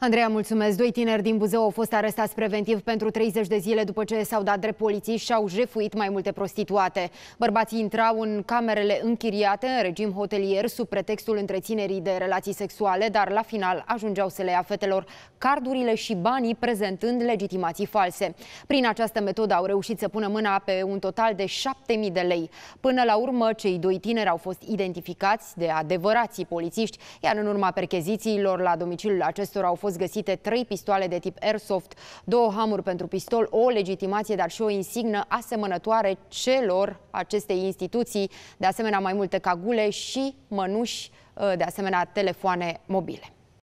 Andreea, mulțumesc. Doi tineri din Buzău au fost arestați preventiv pentru 30 de zile după ce s-au dat drept poliții și au jefuit mai multe prostituate. Bărbații intrau în camerele închiriate în regim hotelier sub pretextul întreținerii de relații sexuale, dar la final ajungeau să le ia fetelor cardurile și banii prezentând legitimații false. Prin această metodă au reușit să pună mâna pe un total de 7.000 de lei. Până la urmă, cei doi tineri au fost identificați de adevărații polițiști, iar în urma perchezițiilor la domiciliul acestora au fost fost găsite trei pistoale de tip airsoft, două hamuri pentru pistol, o legitimație, dar și o insignă asemănătoare celor acestei instituții, de asemenea mai multe cagule și mănuși, uh, de asemenea telefoane mobile.